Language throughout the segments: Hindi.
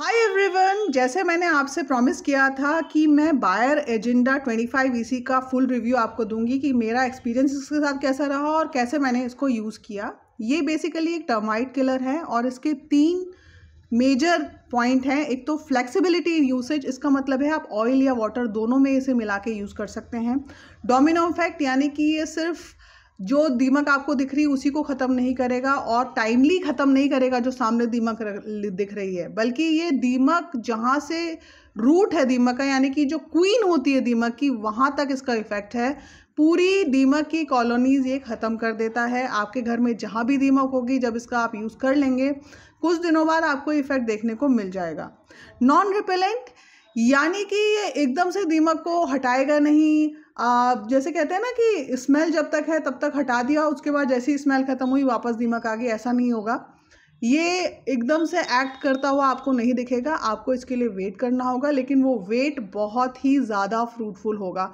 हाय एवरीवन जैसे मैंने आपसे प्रॉमिस किया था कि मैं बायर एजेंडा 25 ईसी का फुल रिव्यू आपको दूंगी कि मेरा एक्सपीरियंस इसके साथ कैसा रहा और कैसे मैंने इसको यूज़ किया ये बेसिकली एक टर्माइट किलर है और इसके तीन मेजर पॉइंट हैं एक तो फ्लेक्सिबिलिटी इन यूसेज इसका मतलब है आप ऑयल या वाटर दोनों में इसे मिला के यूज़ कर सकते हैं डोमिनो इफेक्ट यानी कि ये सिर्फ जो दीमक आपको दिख रही उसी को ख़त्म नहीं करेगा और टाइमली ख़त्म नहीं करेगा जो सामने दीमक दिख रही है बल्कि ये दीमक जहाँ से रूट है दीमक का यानी कि जो क्वीन होती है दीमक की वहाँ तक इसका इफ़ेक्ट है पूरी दीमक की कॉलोनीज़ ये ख़त्म कर देता है आपके घर में जहाँ भी दीमक होगी जब इसका आप यूज़ कर लेंगे कुछ दिनों बाद आपको इफ़ेक्ट देखने को मिल जाएगा नॉन रिपेलेंट यानी कि ये एकदम से दीमक को हटाएगा नहीं आप जैसे कहते हैं ना कि स्मेल जब तक है तब तक हटा दिया उसके बाद जैसे ही स्मेल ख़त्म हुई वापस दीमक आ गई ऐसा नहीं होगा ये एकदम से एक्ट करता हुआ आपको नहीं दिखेगा आपको इसके लिए वेट करना होगा लेकिन वो वेट बहुत ही ज़्यादा फ्रूटफुल होगा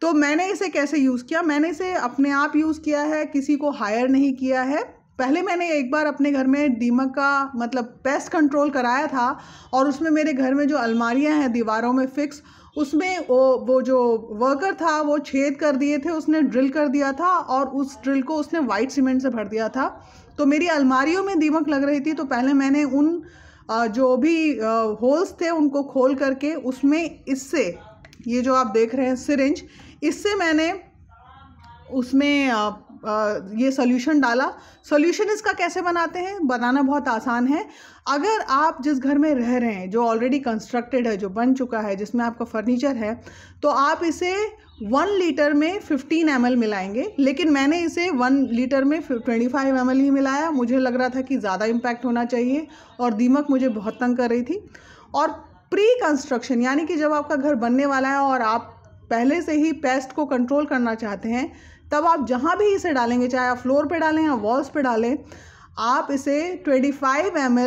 तो मैंने इसे कैसे यूज़ किया मैंने इसे अपने आप यूज़ किया है किसी को हायर नहीं किया है पहले मैंने एक बार अपने घर में दीमक का मतलब पेस्ट कंट्रोल कराया था और उसमें मेरे घर में जो अलमारियां हैं दीवारों में फिक्स उसमें वो वो जो वर्कर था वो छेद कर दिए थे उसने ड्रिल कर दिया था और उस ड्रिल को उसने वाइट सीमेंट से भर दिया था तो मेरी अलमारियों में दीमक लग रही थी तो पहले मैंने उन जो भी होल्स थे उनको खोल करके उसमें इससे ये जो आप देख रहे हैं सिरिंज इससे मैंने उसमें ये सोल्यूशन डाला सोल्यूशन इसका कैसे बनाते हैं बनाना बहुत आसान है अगर आप जिस घर में रह रहे हैं जो ऑलरेडी कंस्ट्रक्टेड है जो बन चुका है जिसमें आपका फर्नीचर है तो आप इसे वन लीटर में फिफ्टीन एम मिलाएंगे लेकिन मैंने इसे वन लीटर में ट्वेंटी फाइव एम ही मिलाया मुझे लग रहा था कि ज़्यादा इम्पैक्ट होना चाहिए और दीमक मुझे बहुत तंग कर रही थी और प्री कंस्ट्रक्शन यानी कि जब आपका घर बनने वाला है और आप पहले से ही पेस्ट को कंट्रोल करना चाहते हैं तब आप जहाँ भी इसे डालेंगे चाहे आप फ्लोर पे डालें या वॉल्स पे डालें आप इसे 25 फाइव एम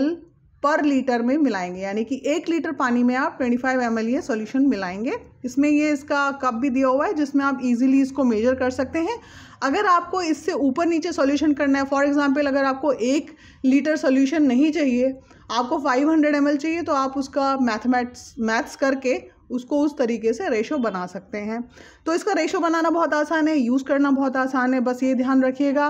पर लीटर में मिलाएंगे यानी कि एक लीटर पानी में आप 25 फाइव एम ये सॉल्यूशन मिलाएंगे इसमें ये इसका कप भी दिया हुआ है जिसमें आप इजीली इसको मेजर कर सकते हैं अगर आपको इससे ऊपर नीचे सॉल्यूशन करना है फॉर एग्जांपल अगर आपको एक लीटर सॉल्यूशन नहीं चाहिए आपको 500 हंड्रेड चाहिए तो आप उसका मैथमेट्स मैथ्स करके उसको उस तरीके से रेशो बना सकते हैं तो इसका रेशो बनाना बहुत आसान है यूज़ करना बहुत आसान है बस ये ध्यान रखिएगा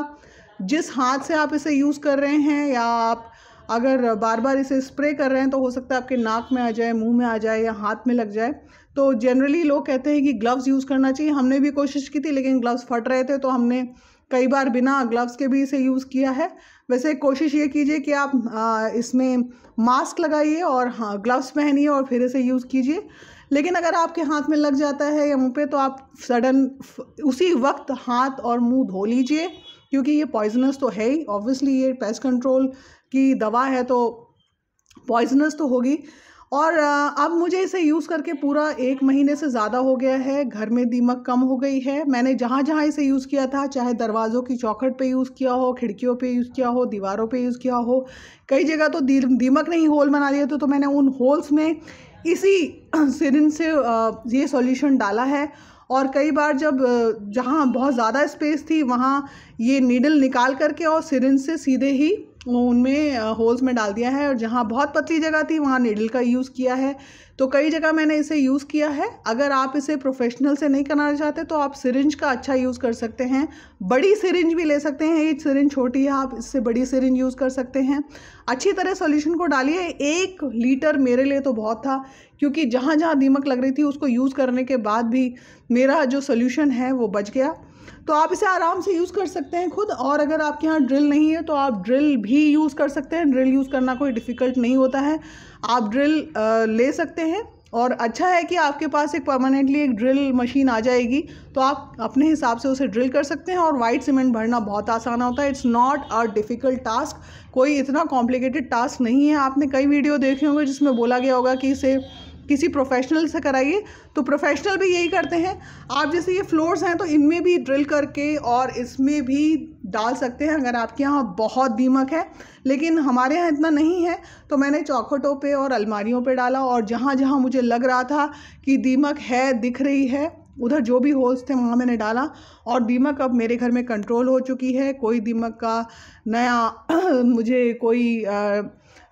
जिस हाथ से आप इसे यूज़ कर रहे हैं या आप अगर बार बार इसे स्प्रे कर रहे हैं तो हो सकता है आपके नाक में आ जाए मुंह में आ जाए या हाथ में लग जाए तो जनरली लोग कहते हैं कि ग्लव्स यूज़ करना चाहिए हमने भी कोशिश की थी लेकिन ग्लव्स फट रहे थे तो हमने कई बार बिना ग्लव्स के भी इसे यूज़ किया है वैसे कोशिश ये कीजिए कि आप इसमें मास्क लगाइए और हाँ ग्लव्स पहनिए और फिर इसे यूज़ कीजिए लेकिन अगर आपके हाथ में लग जाता है या मुंह पे तो आप सडन उसी वक्त हाथ और मुंह धो लीजिए क्योंकि ये पॉइजनस तो है ही ऑब्वियसली ये पेस्ट कंट्रोल की दवा है तो पॉइजनस तो होगी और अब मुझे इसे यूज़ करके पूरा एक महीने से ज़्यादा हो गया है घर में दीमक कम हो गई है मैंने जहाँ जहाँ इसे यूज़ किया था चाहे दरवाज़ों की चौखट पे यूज़ किया हो खिड़कियों पे यूज़ किया हो दीवारों पे यूज़ किया हो कई जगह तो दी, दीमक नहीं होल बना लिया तो, तो मैंने उन होल्स में इसी सिरिन से ये सॉल्यूशन डाला है और कई बार जब जहाँ बहुत ज़्यादा स्पेस थी वहाँ ये नीडल निकाल करके और सिरिन से सीधे ही उनमें होल्स में डाल दिया है और जहाँ बहुत पतली जगह थी वहाँ नीडल का यूज़ किया है तो कई जगह मैंने इसे यूज़ किया है अगर आप इसे प्रोफेशनल से नहीं कराना चाहते तो आप सिरिंज का अच्छा यूज़ कर सकते हैं बड़ी सिरिंज भी ले सकते हैं ये सिरिंज छोटी है आप इससे बड़ी सिरिंज यूज़ कर सकते हैं अच्छी तरह सोल्यूशन को डालिए एक लीटर मेरे लिए तो बहुत था क्योंकि जहाँ जहाँ दीमक लग रही थी उसको यूज़ करने के बाद भी मेरा जो सोल्यूशन है वो बच गया तो आप इसे आराम से यूज़ कर सकते हैं खुद और अगर आपके यहाँ ड्रिल नहीं है तो आप ड्रिल भी यूज़ कर सकते हैं ड्रिल यूज़ करना कोई डिफ़िकल्ट नहीं होता है आप ड्रिल ले सकते हैं और अच्छा है कि आपके पास एक परमानेंटली एक ड्रिल मशीन आ जाएगी तो आप अपने हिसाब से उसे ड्रिल कर सकते हैं और वाइट सीमेंट भरना बहुत आसान होता है it's not a difficult task कोई इतना कॉम्प्लिकेटेड टास्क नहीं है आपने कई वीडियो देखे होंगे जिसमें बोला गया होगा कि इसे किसी प्रोफेशनल से कराइए तो प्रोफेशनल भी यही करते हैं आप जैसे ये फ्लोर्स हैं तो इनमें भी ड्रिल करके और इसमें भी डाल सकते हैं अगर आपके यहाँ बहुत दीमक है लेकिन हमारे यहाँ इतना नहीं है तो मैंने चौखटों पे और अलमारियों पे डाला और जहाँ जहाँ मुझे लग रहा था कि दीमक है दिख रही है उधर जो भी होल्स थे वहाँ मैंने डाला और दीमक अब मेरे घर में कंट्रोल हो चुकी है कोई दीमक का नया मुझे कोई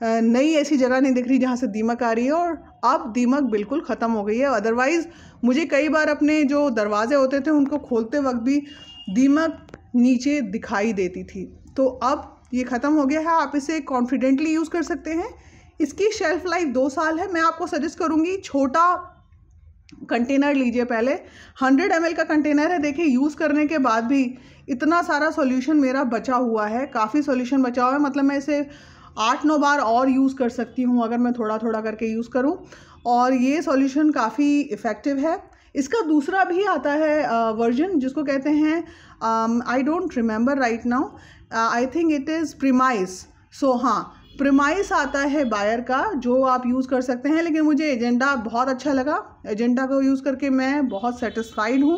नई ऐसी जगह नहीं दिख रही जहाँ से दीमक आ रही है और अब दीमक बिल्कुल ख़त्म हो गई है अदरवाइज़ मुझे कई बार अपने जो दरवाज़े होते थे उनको खोलते वक्त भी दीमक नीचे दिखाई देती थी तो अब ये ख़त्म हो गया है आप इसे कॉन्फिडेंटली यूज़ कर सकते हैं इसकी शेल्फ़ लाइफ दो साल है मैं आपको सजेस्ट करूँगी छोटा कंटेनर लीजिए पहले 100 एम का कंटेनर है देखिए यूज़ करने के बाद भी इतना सारा सॉल्यूशन मेरा बचा हुआ है काफ़ी सॉल्यूशन बचा हुआ है मतलब मैं इसे आठ नौ बार और यूज़ कर सकती हूँ अगर मैं थोड़ा थोड़ा करके यूज़ करूँ और ये सॉल्यूशन काफ़ी इफ़ेक्टिव है इसका दूसरा भी आता है वर्जन जिसको कहते हैं I don't remember right now I think it is premise so हाँ प्रिमाइस आता है बायर का जो आप यूज़ कर सकते हैं लेकिन मुझे एजेंडा बहुत अच्छा लगा एजेंडा को यूज़ करके मैं बहुत सेटिस्फाइड हूँ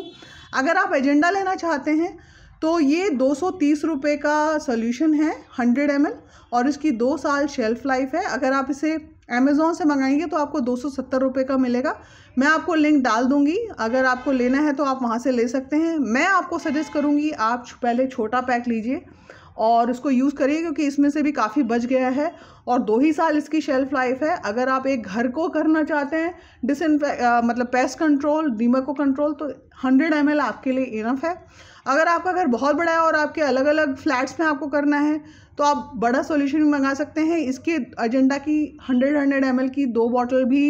अगर आप एजेंडा लेना चाहते हैं तो ये दो सौ का सोल्यूशन है हंड्रेड एम और इसकी दो साल शेल्फ लाइफ है अगर आप इसे अमेज़ोन से मंगाएंगे तो आपको दो सौ का मिलेगा मैं आपको लिंक डाल दूंगी अगर आपको लेना है तो आप वहाँ से ले सकते हैं मैं आपको सजेस्ट करूँगी आप पहले छोटा पैक लीजिए और इसको यूज़ करिए क्योंकि इसमें से भी काफ़ी बच गया है और दो ही साल इसकी शेल्फ़ लाइफ है अगर आप एक घर को करना चाहते हैं डिसइनफे मतलब पेस्ट कंट्रोल दीमक को कंट्रोल तो हंड्रेड एम आपके लिए इनफ है अगर आपका घर बहुत बड़ा है और आपके अलग अलग फ्लैट्स में आपको करना है तो आप बड़ा सोल्यूशन भी मंगा सकते हैं इसके एजेंडा की हंड्रेड हंड्रेड एम की दो बॉटल भी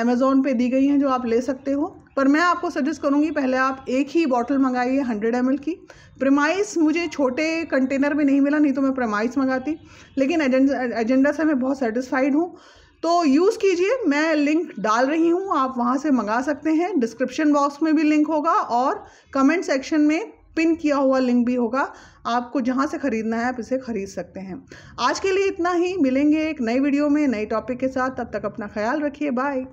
अमेज़ोन पे दी गई हैं जो आप ले सकते हो पर मैं आपको सजेस्ट करूँगी पहले आप एक ही बॉटल मंगाइए हंड्रेड एम की प्रमाइस मुझे छोटे कंटेनर में नहीं मिला नहीं तो मैं प्रमाइस मंगाती लेकिन एजेंडा से मैं बहुत सेटिस्फाइड हूँ तो यूज़ कीजिए मैं लिंक डाल रही हूँ आप वहाँ से मंगा सकते हैं डिस्क्रिप्शन बॉक्स में भी लिंक होगा और कमेंट सेक्शन में पिन किया हुआ लिंक भी होगा आपको जहाँ से ख़रीदना है आप इसे ख़रीद सकते हैं आज के लिए इतना ही मिलेंगे एक नई वीडियो में नए टॉपिक के साथ तब तक अपना ख्याल रखिए बाय